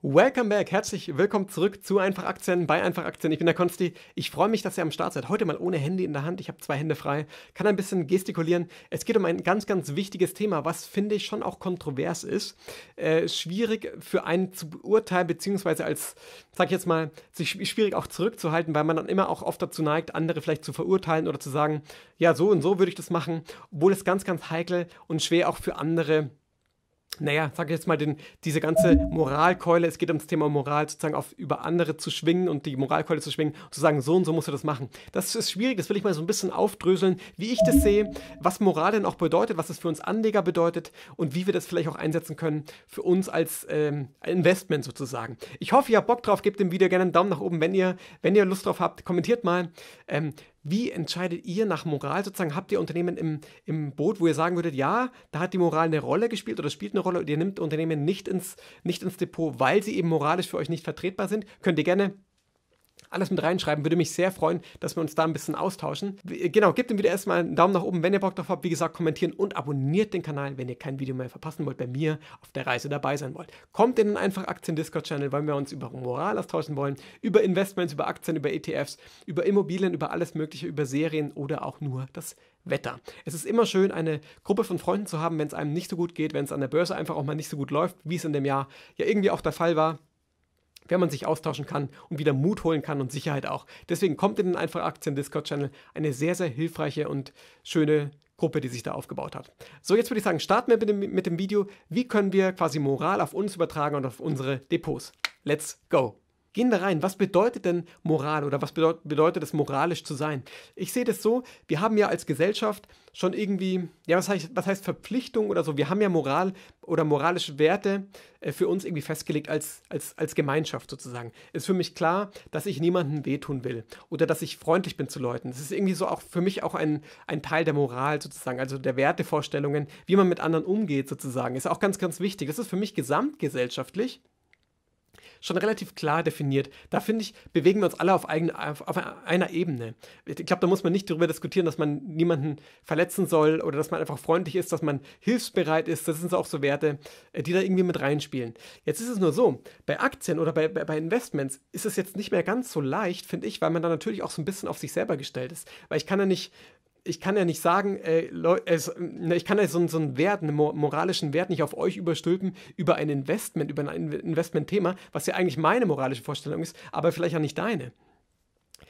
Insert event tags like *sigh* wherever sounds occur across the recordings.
Welcome back, herzlich willkommen zurück zu Einfach Aktien bei Einfach Aktien. Ich bin der Konsti. Ich freue mich, dass ihr am Start seid. Heute mal ohne Handy in der Hand. Ich habe zwei Hände frei, kann ein bisschen gestikulieren. Es geht um ein ganz, ganz wichtiges Thema, was finde ich schon auch kontrovers ist. Äh, schwierig für einen zu beurteilen, beziehungsweise als, sag ich jetzt mal, sich schwierig auch zurückzuhalten, weil man dann immer auch oft dazu neigt, andere vielleicht zu verurteilen oder zu sagen, ja, so und so würde ich das machen, obwohl es ganz, ganz heikel und schwer auch für andere ist naja, sag ich jetzt mal, den, diese ganze Moralkeule, es geht ums Thema Moral, sozusagen auf über andere zu schwingen und die Moralkeule zu schwingen und zu sagen, so und so musst du das machen. Das ist schwierig, das will ich mal so ein bisschen aufdröseln, wie ich das sehe, was Moral denn auch bedeutet, was es für uns Anleger bedeutet und wie wir das vielleicht auch einsetzen können für uns als ähm, Investment sozusagen. Ich hoffe, ihr habt Bock drauf, gebt dem Video gerne einen Daumen nach oben, wenn ihr, wenn ihr Lust drauf habt, kommentiert mal. Ähm, wie entscheidet ihr nach Moral sozusagen? Habt ihr Unternehmen im, im Boot, wo ihr sagen würdet, ja, da hat die Moral eine Rolle gespielt oder spielt eine Rolle und ihr nimmt Unternehmen nicht ins, nicht ins Depot, weil sie eben moralisch für euch nicht vertretbar sind? Könnt ihr gerne alles mit reinschreiben. Würde mich sehr freuen, dass wir uns da ein bisschen austauschen. Äh, genau, gebt dem Video erstmal einen Daumen nach oben, wenn ihr Bock drauf habt. Wie gesagt, kommentieren und abonniert den Kanal, wenn ihr kein Video mehr verpassen wollt, bei mir auf der Reise dabei sein wollt. Kommt in den einfach Aktien-Discord-Channel, weil wir uns über Moral austauschen wollen, über Investments, über Aktien, über ETFs, über Immobilien, über alles Mögliche, über Serien oder auch nur das Wetter. Es ist immer schön, eine Gruppe von Freunden zu haben, wenn es einem nicht so gut geht, wenn es an der Börse einfach auch mal nicht so gut läuft, wie es in dem Jahr ja irgendwie auch der Fall war wenn man sich austauschen kann und wieder Mut holen kann und Sicherheit auch. Deswegen kommt in den Einfach Aktien Discord-Channel eine sehr, sehr hilfreiche und schöne Gruppe, die sich da aufgebaut hat. So, jetzt würde ich sagen, starten wir mit dem, mit dem Video. Wie können wir quasi Moral auf uns übertragen und auf unsere Depots? Let's go! Gehen da rein. Was bedeutet denn Moral oder was bedeut bedeutet es, moralisch zu sein? Ich sehe das so, wir haben ja als Gesellschaft schon irgendwie, ja, was heißt, was heißt Verpflichtung oder so? Wir haben ja Moral oder moralische Werte äh, für uns irgendwie festgelegt als, als, als Gemeinschaft sozusagen. Ist für mich klar, dass ich niemandem wehtun will oder dass ich freundlich bin zu Leuten. Das ist irgendwie so auch für mich auch ein, ein Teil der Moral sozusagen, also der Wertevorstellungen, wie man mit anderen umgeht sozusagen. Ist auch ganz, ganz wichtig. Das ist für mich gesamtgesellschaftlich schon relativ klar definiert. Da finde ich, bewegen wir uns alle auf, eigen, auf, auf einer Ebene. Ich glaube, da muss man nicht darüber diskutieren, dass man niemanden verletzen soll oder dass man einfach freundlich ist, dass man hilfsbereit ist. Das sind so auch so Werte, äh, die da irgendwie mit reinspielen. Jetzt ist es nur so, bei Aktien oder bei, bei, bei Investments ist es jetzt nicht mehr ganz so leicht, finde ich, weil man da natürlich auch so ein bisschen auf sich selber gestellt ist. Weil ich kann ja nicht ich kann ja nicht sagen, äh, ey, äh, ne, ich kann ja so, so, einen Wert, einen moralischen Wert nicht auf euch überstülpen über ein Investment, über ein Investmentthema, was ja eigentlich meine moralische Vorstellung ist, aber vielleicht auch nicht deine.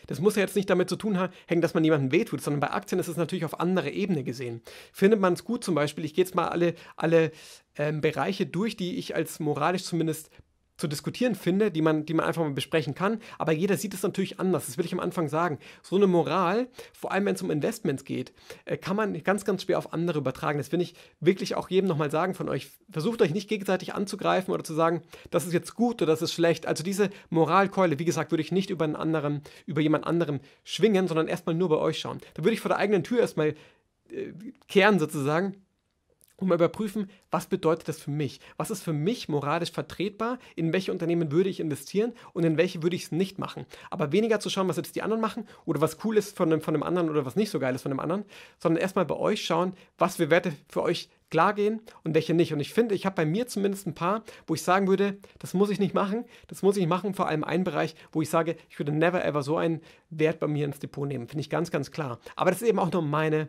Das muss ja jetzt nicht damit zu tun hängen, dass man jemandem wehtut, sondern bei Aktien ist es natürlich auf andere Ebene gesehen. Findet man es gut zum Beispiel, ich gehe jetzt mal alle, alle ähm, Bereiche durch, die ich als moralisch zumindest zu diskutieren finde, die man, die man einfach mal besprechen kann. Aber jeder sieht es natürlich anders. Das will ich am Anfang sagen. So eine Moral, vor allem wenn es um Investments geht, äh, kann man ganz, ganz schwer auf andere übertragen. Das will ich wirklich auch jedem nochmal sagen von euch. Versucht euch nicht gegenseitig anzugreifen oder zu sagen, das ist jetzt gut oder das ist schlecht. Also diese Moralkeule, wie gesagt, würde ich nicht über einen anderen, über jemand anderen schwingen, sondern erstmal nur bei euch schauen. Da würde ich vor der eigenen Tür erstmal äh, kehren sozusagen und mal überprüfen, was bedeutet das für mich? Was ist für mich moralisch vertretbar? In welche Unternehmen würde ich investieren und in welche würde ich es nicht machen? Aber weniger zu schauen, was jetzt die anderen machen oder was cool ist von einem, von einem anderen oder was nicht so geil ist von einem anderen, sondern erstmal bei euch schauen, was für Werte für euch klar gehen und welche nicht. Und ich finde, ich habe bei mir zumindest ein paar, wo ich sagen würde, das muss ich nicht machen, das muss ich nicht machen. Vor allem einen Bereich, wo ich sage, ich würde never ever so einen Wert bei mir ins Depot nehmen. Finde ich ganz, ganz klar. Aber das ist eben auch nur meine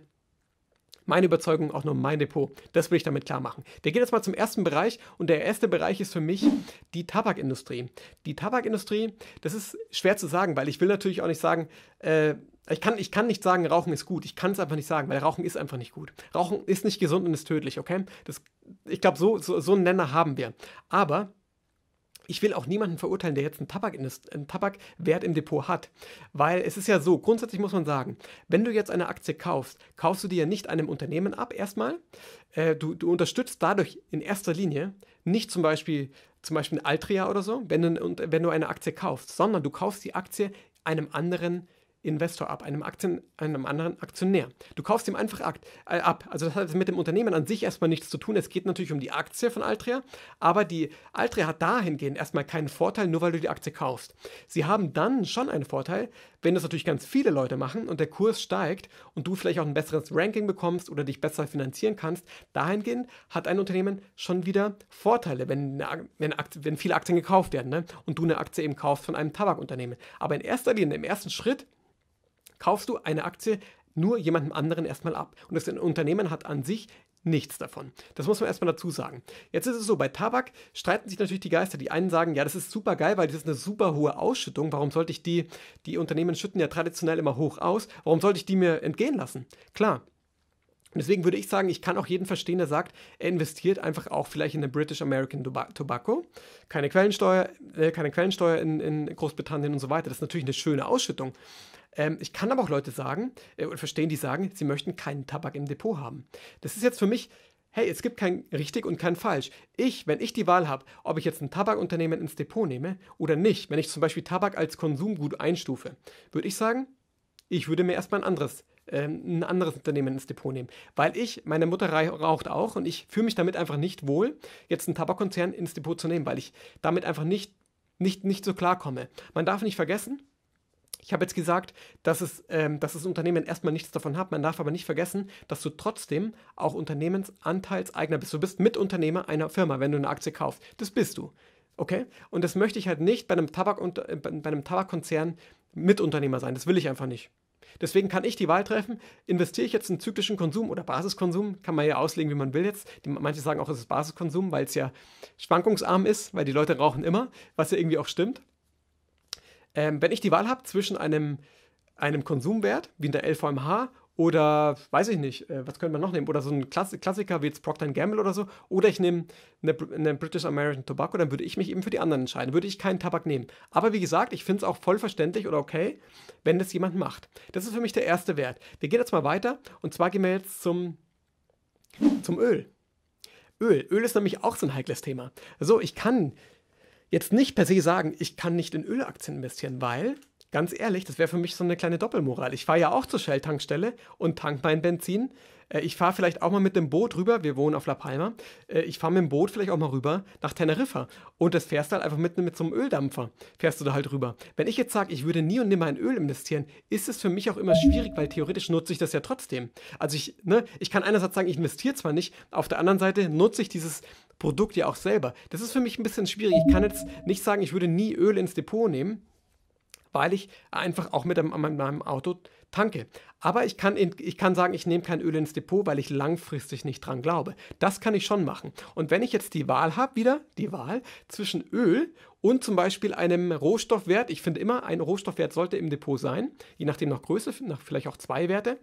meine Überzeugung, auch nur mein Depot. Das will ich damit klar machen. Wir gehen jetzt mal zum ersten Bereich und der erste Bereich ist für mich die Tabakindustrie. Die Tabakindustrie, das ist schwer zu sagen, weil ich will natürlich auch nicht sagen, äh, ich kann, ich kann nicht sagen, Rauchen ist gut. Ich kann es einfach nicht sagen, weil Rauchen ist einfach nicht gut. Rauchen ist nicht gesund und ist tödlich, okay? Das, ich glaube, so, so, so einen Nenner haben wir. Aber ich will auch niemanden verurteilen, der jetzt einen, Tabak einen Tabakwert im Depot hat. Weil es ist ja so, grundsätzlich muss man sagen, wenn du jetzt eine Aktie kaufst, kaufst du die ja nicht einem Unternehmen ab erstmal. Äh, du, du unterstützt dadurch in erster Linie nicht zum Beispiel, zum Beispiel Altria oder so, wenn du, wenn du eine Aktie kaufst, sondern du kaufst die Aktie einem anderen Unternehmen Investor ab, einem, Aktien, einem anderen Aktionär. Du kaufst ihm einfach akt, äh, ab. Also das hat mit dem Unternehmen an sich erstmal nichts zu tun. Es geht natürlich um die Aktie von Altria, aber die Altria hat dahingehend erstmal keinen Vorteil, nur weil du die Aktie kaufst. Sie haben dann schon einen Vorteil, wenn das natürlich ganz viele Leute machen und der Kurs steigt und du vielleicht auch ein besseres Ranking bekommst oder dich besser finanzieren kannst. Dahingehend hat ein Unternehmen schon wieder Vorteile, wenn, eine, wenn, Aktie, wenn viele Aktien gekauft werden ne? und du eine Aktie eben kaufst von einem Tabakunternehmen. Aber in erster Linie, im ersten Schritt, kaufst du eine Aktie nur jemandem anderen erstmal ab. Und das Unternehmen hat an sich nichts davon. Das muss man erstmal dazu sagen. Jetzt ist es so, bei Tabak streiten sich natürlich die Geister. Die einen sagen, ja, das ist super geil, weil das ist eine super hohe Ausschüttung. Warum sollte ich die, die Unternehmen schütten ja traditionell immer hoch aus, warum sollte ich die mir entgehen lassen? Klar, Deswegen würde ich sagen, ich kann auch jeden verstehen, der sagt, er investiert einfach auch vielleicht in eine British American Tobacco. Keine Quellensteuer, äh, keine Quellensteuer in, in, Großbritannien und so weiter. Das ist natürlich eine schöne Ausschüttung. Ähm, ich kann aber auch Leute sagen, äh, verstehen, die sagen, sie möchten keinen Tabak im Depot haben. Das ist jetzt für mich, hey, es gibt kein richtig und kein falsch. Ich, wenn ich die Wahl habe, ob ich jetzt ein Tabakunternehmen ins Depot nehme oder nicht, wenn ich zum Beispiel Tabak als Konsumgut einstufe, würde ich sagen, ich würde mir erstmal ein anderes ähm, ein anderes Unternehmen ins Depot nehmen. Weil ich, meine Mutter raucht auch und ich fühle mich damit einfach nicht wohl, jetzt einen Tabakkonzern ins Depot zu nehmen, weil ich damit einfach nicht, nicht, nicht so klarkomme. Man darf nicht vergessen, ich habe jetzt gesagt, dass, es, ähm, dass das Unternehmen erstmal nichts davon hat. Man darf aber nicht vergessen, dass du trotzdem auch Unternehmensanteilseigner bist. Du bist Mitunternehmer einer Firma, wenn du eine Aktie kaufst. Das bist du. Okay? Und das möchte ich halt nicht bei einem, Tabak äh, bei einem Tabakkonzern Mitunternehmer sein. Das will ich einfach nicht. Deswegen kann ich die Wahl treffen, investiere ich jetzt in zyklischen Konsum oder Basiskonsum, kann man ja auslegen, wie man will jetzt. Die, manche sagen auch, es ist Basiskonsum, weil es ja schwankungsarm ist, weil die Leute rauchen immer, was ja irgendwie auch stimmt. Ähm, wenn ich die Wahl habe zwischen einem, einem Konsumwert, wie in der LVMH, oder weiß ich nicht, äh, was könnte man noch nehmen? Oder so ein Klassik Klassiker wie jetzt Procter Gamble oder so. Oder ich nehme eine, eine, British American Tobacco, dann würde ich mich eben für die anderen entscheiden. Würde ich keinen Tabak nehmen. Aber wie gesagt, ich finde es auch voll verständlich oder okay, wenn das jemand macht. Das ist für mich der erste Wert. Wir gehen jetzt mal weiter und zwar gehen wir jetzt zum, zum Öl. Öl. Öl ist nämlich auch so ein heikles Thema. So, also ich kann jetzt nicht per se sagen, ich kann nicht in Ölaktien investieren, weil ganz ehrlich, das wäre für mich so eine kleine Doppelmoral. Ich fahre ja auch zur Shell-Tankstelle und tank mein Benzin. Äh, ich fahre vielleicht auch mal mit dem Boot rüber. Wir wohnen auf La Palma. Äh, ich fahre mit dem Boot vielleicht auch mal rüber nach Teneriffa. Und das fährst du halt einfach mit, mit so einem Öldampfer. Fährst du da halt rüber. Wenn ich jetzt sage, ich würde nie und nimmer in Öl investieren, ist es für mich auch immer schwierig, weil theoretisch nutze ich das ja trotzdem. Also ich, ne, ich kann einerseits sagen, ich investiere zwar nicht, auf der anderen Seite nutze ich dieses Produkt ja auch selber. Das ist für mich ein bisschen schwierig. Ich kann jetzt nicht sagen, ich würde nie Öl ins Depot nehmen weil ich einfach auch mit, meinem Auto tanke. Aber ich kann, in, ich kann sagen, ich nehme kein Öl ins Depot, weil ich langfristig nicht dran glaube. Das kann ich schon machen. Und wenn ich jetzt die Wahl habe, wieder die Wahl zwischen Öl und zum Beispiel einem Rohstoffwert, ich finde immer, ein Rohstoffwert sollte im Depot sein, je nachdem noch Größe, nach vielleicht auch zwei Werte,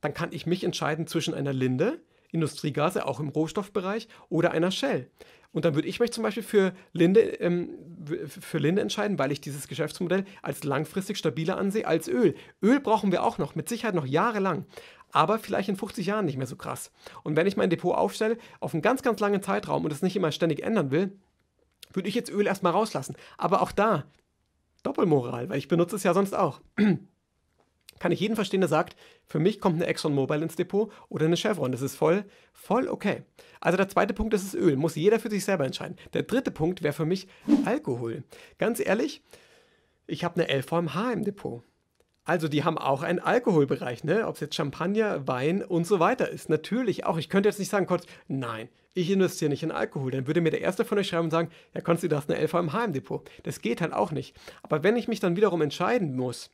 dann kann ich mich entscheiden zwischen einer Linde, Industriegase, auch im Rohstoffbereich, oder einer Shell. Und dann würde ich mich zum Beispiel für Linde, ähm, für Linde entscheiden, weil ich dieses Geschäftsmodell als langfristig stabiler ansehe als Öl. Öl brauchen wir auch noch, mit Sicherheit noch jahrelang. Aber vielleicht in 50 Jahren nicht mehr so krass. Und wenn ich mein Depot aufstelle, auf einen ganz, ganz langen Zeitraum und es nicht immer ständig ändern will, würde ich jetzt Öl erstmal rauslassen. Aber auch da, Doppelmoral, weil ich benutze es ja sonst auch kann ich jeden verstehen, der sagt, für mich kommt eine ExxonMobil ins Depot oder eine Chevron. Das ist voll, voll okay. Also der zweite Punkt ist das Öl. Muss jeder für sich selber entscheiden. Der dritte Punkt wäre für mich Alkohol. Ganz ehrlich, ich habe eine LVMH im Depot. Also die haben auch einen Alkoholbereich, ne? ob es jetzt Champagner, Wein und so weiter ist. Natürlich auch. Ich könnte jetzt nicht sagen, kurz, nein, ich investiere nicht in Alkohol. Dann würde mir der Erste von euch schreiben und sagen, ja, Konsti, du hast eine LVMH im Depot. Das geht halt auch nicht. Aber wenn ich mich dann wiederum entscheiden muss,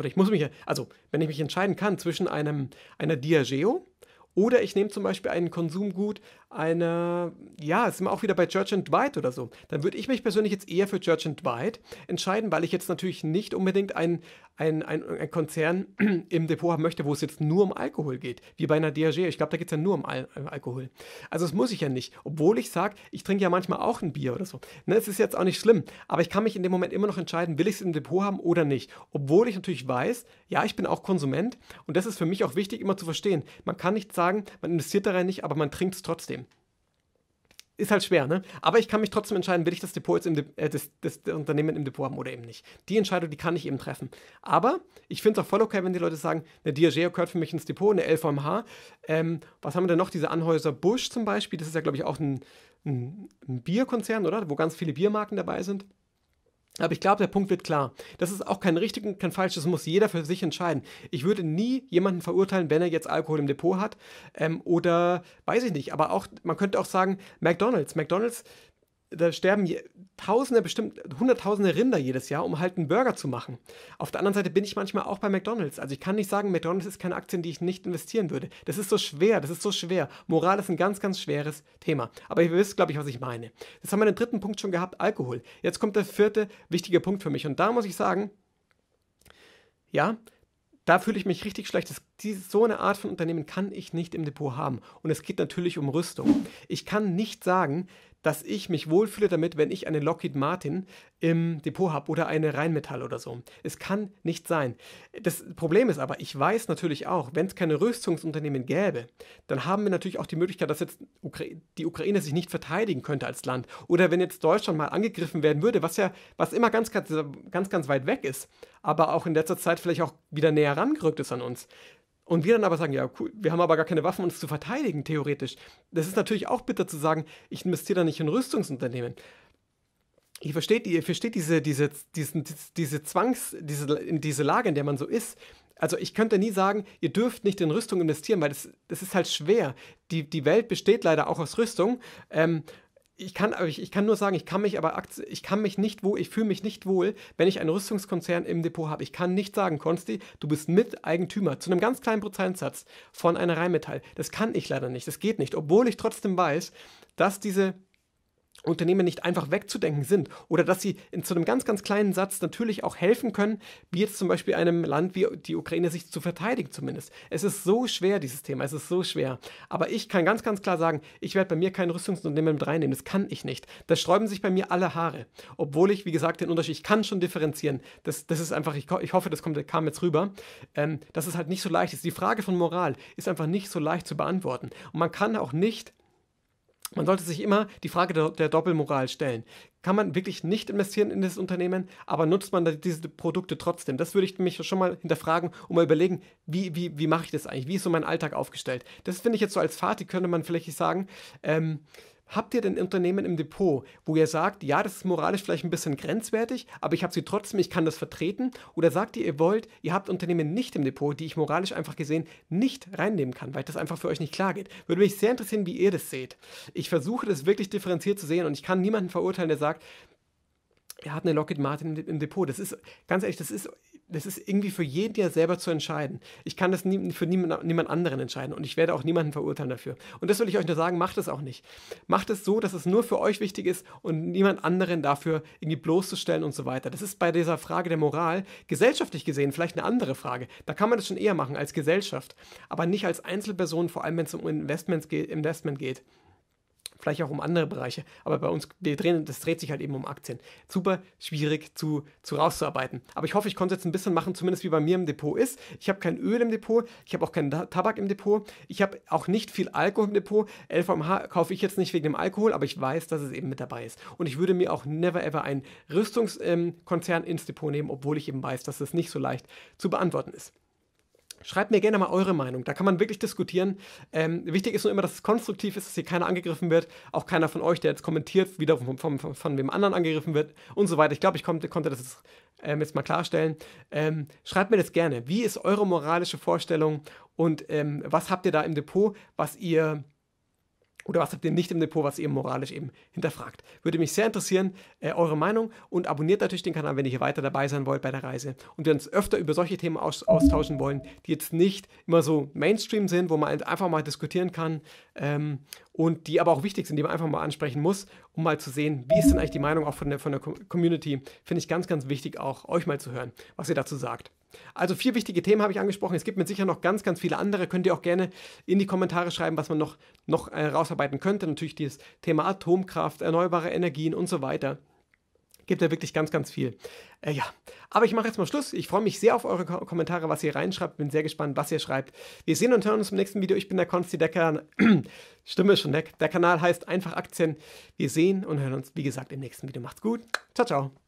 oder ich muss mich, also wenn ich mich entscheiden kann zwischen einem, einer Diageo oder ich nehme zum Beispiel ein Konsumgut, eine, ja, es sind wir auch wieder bei Church and Dwight oder so, dann würde ich mich persönlich jetzt eher für Church and Dwight entscheiden, weil ich jetzt natürlich nicht unbedingt ein, ein, ein, ein Konzern *clears throat* im Depot haben möchte, wo es jetzt nur um Alkohol geht, wie bei einer Diageo. Ich glaube, da geht es ja nur um Al äh, Alkohol. Also das muss ich ja nicht, obwohl ich sage, ich trinke ja manchmal auch ein Bier oder so. Ne, es ist jetzt auch nicht schlimm, aber ich kann mich in dem Moment immer noch entscheiden, will ich es im Depot haben oder nicht. Obwohl ich natürlich weiß, ja, ich bin auch Konsument und das ist für mich auch wichtig immer zu verstehen. Man kann nicht sagen, man investiert daran nicht, aber man trinkt es trotzdem ist halt schwer, ne? Aber ich kann mich trotzdem entscheiden, will ich das Depot jetzt im De äh, das, das, Unternehmen im Depot haben oder eben nicht. Die Entscheidung, die kann ich eben treffen. Aber ich finde es auch voll okay, wenn die Leute sagen, eine Diageo gehört für mich ins Depot, eine LVMH. Ähm, was haben wir denn noch? Diese Anhäuser Busch zum Beispiel, das ist ja, glaube ich, auch ein, ein, ein Bierkonzern, oder? Wo ganz viele Biermarken dabei sind. Aber ich glaube, der Punkt wird klar. Das ist auch kein richtig und kein falsch, das muss jeder für sich entscheiden. Ich würde nie jemanden verurteilen, wenn er jetzt Alkohol im Depot hat ähm, oder weiß ich nicht. Aber auch, man könnte auch sagen, McDonalds. McDonalds, da sterben Tausende, bestimmt Hunderttausende Rinder jedes Jahr, um halt einen Burger zu machen. Auf der anderen Seite bin ich manchmal auch bei McDonalds. Also ich kann nicht sagen, McDonalds ist keine Aktien, die ich nicht investieren würde. Das ist so schwer, das ist so schwer. Moral ist ein ganz, ganz schweres Thema. Aber ihr wisst, glaube ich, was ich meine. Jetzt haben wir den dritten Punkt schon gehabt, Alkohol. Jetzt kommt der vierte wichtige Punkt für mich. Und da muss ich sagen, ja, da fühle ich mich richtig schlecht. Das, die, so eine Art von Unternehmen kann ich nicht im Depot haben. Und es geht natürlich um Rüstung. Ich kann nicht sagen, dass ich mich wohlfühle damit, wenn ich eine Lockheed Martin im Depot habe oder eine Rheinmetall oder so. Es kann nicht sein. Das Problem ist aber, ich weiß natürlich auch, wenn es keine Rüstungsunternehmen gäbe, dann haben wir natürlich auch die Möglichkeit, dass jetzt die Ukraine sich nicht verteidigen könnte als Land. Oder wenn jetzt Deutschland mal angegriffen werden würde, was ja, was immer ganz, ganz, ganz, ganz weit weg ist, aber auch in letzter Zeit vielleicht auch wieder näher rangerückt ist an uns und wir dann aber sagen, ja, cool, wir haben aber gar keine Waffen, uns zu verteidigen, theoretisch. Das ist natürlich auch bitter zu sagen, ich investiere da nicht in Rüstungsunternehmen. Ihr versteht, ihr versteht diese, diese, diesen, diese Zwangs, diese, diese Lage, in der man so ist. Also ich könnte nie sagen, ihr dürft nicht in Rüstung investieren, weil das, das ist halt schwer. Die, die Welt besteht leider auch aus Rüstung. Ähm, ich kann, ich, ich kann nur sagen, ich kann mich aber ich kann mich nicht wohl, ich fühle mich nicht wohl, wenn ich einen Rüstungskonzern im Depot habe. Ich kann nicht sagen, Konsti, du bist Miteigentümer zu einem ganz kleinen Prozentsatz von einer Rheinmetall. Das kann ich leider nicht, das geht nicht, obwohl ich trotzdem weiß, dass diese Unternehmen nicht einfach wegzudenken sind oder dass sie in so einem ganz, ganz kleinen Satz natürlich auch helfen können, wie jetzt zum Beispiel einem Land wie die Ukraine sich zu verteidigen zumindest. Es ist so schwer, dieses Thema, es ist so schwer. Aber ich kann ganz, ganz klar sagen, ich werde bei mir kein Rüstungsunternehmen mit reinnehmen, das kann ich nicht. Da sträuben sich bei mir alle Haare, obwohl ich, wie gesagt, den Unterschied, ich kann schon differenzieren. Das, das ist einfach, ich, ich hoffe, das kommt, kam jetzt rüber, ähm, dass es halt nicht so leicht ist. Die Frage von Moral ist einfach nicht so leicht zu beantworten. Und man kann auch nicht man sollte sich immer die Frage der, der, Doppelmoral stellen. Kann man wirklich nicht investieren in das Unternehmen, aber nutzt man diese Produkte trotzdem? Das würde ich mich schon mal hinterfragen und mal überlegen, wie, wie, wie mache ich das eigentlich? Wie ist so mein Alltag aufgestellt? Das finde ich jetzt so als Fazit, könnte man vielleicht sagen. Ähm, habt ihr denn Unternehmen im Depot, wo ihr sagt, ja, das ist moralisch vielleicht ein bisschen grenzwertig, aber ich habe sie trotzdem, ich kann das vertreten? Oder sagt ihr, ihr wollt, ihr habt Unternehmen nicht im Depot, die ich moralisch einfach gesehen nicht reinnehmen kann, weil das einfach für euch nicht klar geht? Würde mich sehr interessieren, wie ihr das seht. Ich versuche das wirklich differenziert zu sehen und ich kann niemanden verurteilen, der sagt, er hat eine Lockheed Martin im Depot. Das ist, ganz ehrlich, das ist das ist irgendwie für jeden, der selber zu entscheiden. Ich kann das nie, für niemand, niemand anderen entscheiden und ich werde auch niemanden verurteilen dafür. Und das will ich euch nur sagen, macht es auch nicht. Macht es so, dass es nur für euch wichtig ist und niemand anderen dafür irgendwie bloßzustellen und so weiter. Das ist bei dieser Frage der Moral gesellschaftlich gesehen vielleicht eine andere Frage. Da kann man das schon eher machen als Gesellschaft, aber nicht als Einzelperson, vor allem wenn es um Investments geht, Investment geht vielleicht auch um andere Bereiche. Aber bei uns, wir drehen, das dreht sich halt eben um Aktien. Super schwierig zu, zu rauszuarbeiten. Aber ich hoffe, ich konnte jetzt ein bisschen machen, zumindest wie bei mir im Depot ist. Ich habe kein Öl im Depot, ich habe auch keinen Tabak im Depot, ich habe auch nicht viel Alkohol im Depot. LVMH kaufe ich jetzt nicht wegen dem Alkohol, aber ich weiß, dass es eben mit dabei ist. Und ich würde mir auch never ever einen Rüstungskonzern ähm, ins Depot nehmen, obwohl ich eben weiß, dass es nicht so leicht zu beantworten ist. Schreibt mir gerne mal eure Meinung. Da kann man wirklich diskutieren. Ähm, wichtig ist nur immer, dass es konstruktiv ist, dass hier keiner angegriffen wird. Auch keiner von euch, der jetzt kommentiert, wieder von, von, von, von wem anderen angegriffen wird und so weiter. Ich glaube, ich konnte, konnte das jetzt, ähm, jetzt mal klarstellen. Ähm, schreibt mir das gerne. Wie ist eure moralische Vorstellung und ähm, was habt ihr da im Depot, was ihr oder was habt ihr nicht im Depot, was ihr moralisch eben hinterfragt? Würde mich sehr interessieren, äh, eure Meinung und abonniert natürlich den Kanal, wenn ihr hier weiter dabei sein wollt bei der Reise und wir uns öfter über solche Themen aus austauschen wollen, die jetzt nicht immer so Mainstream sind, wo man einfach mal diskutieren kann ähm, und die aber auch wichtig sind, die man einfach mal ansprechen muss, um mal zu sehen, wie ist denn eigentlich die Meinung auch von der, von der Community. Finde ich ganz, ganz wichtig auch, euch mal zu hören, was ihr dazu sagt. Also vier wichtige Themen habe ich angesprochen. Es gibt mit sicher noch ganz, ganz viele andere. Könnt ihr auch gerne in die Kommentare schreiben, was man noch, noch äh, rausarbeiten könnte. Natürlich dieses Thema Atomkraft, erneuerbare Energien und so weiter. Gibt ja wirklich ganz, ganz viel. Äh, ja, aber ich mache jetzt mal Schluss. Ich freue mich sehr auf eure Ko Kommentare, was ihr reinschreibt. Bin sehr gespannt, was ihr schreibt. Wir sehen und hören uns im nächsten Video. Ich bin der Konsti Decker. *clears throat* Stimme ist schon weg. Der Kanal heißt Einfach Aktien. Wir sehen und hören uns, wie gesagt, im nächsten Video. Macht's gut. Ciao, ciao.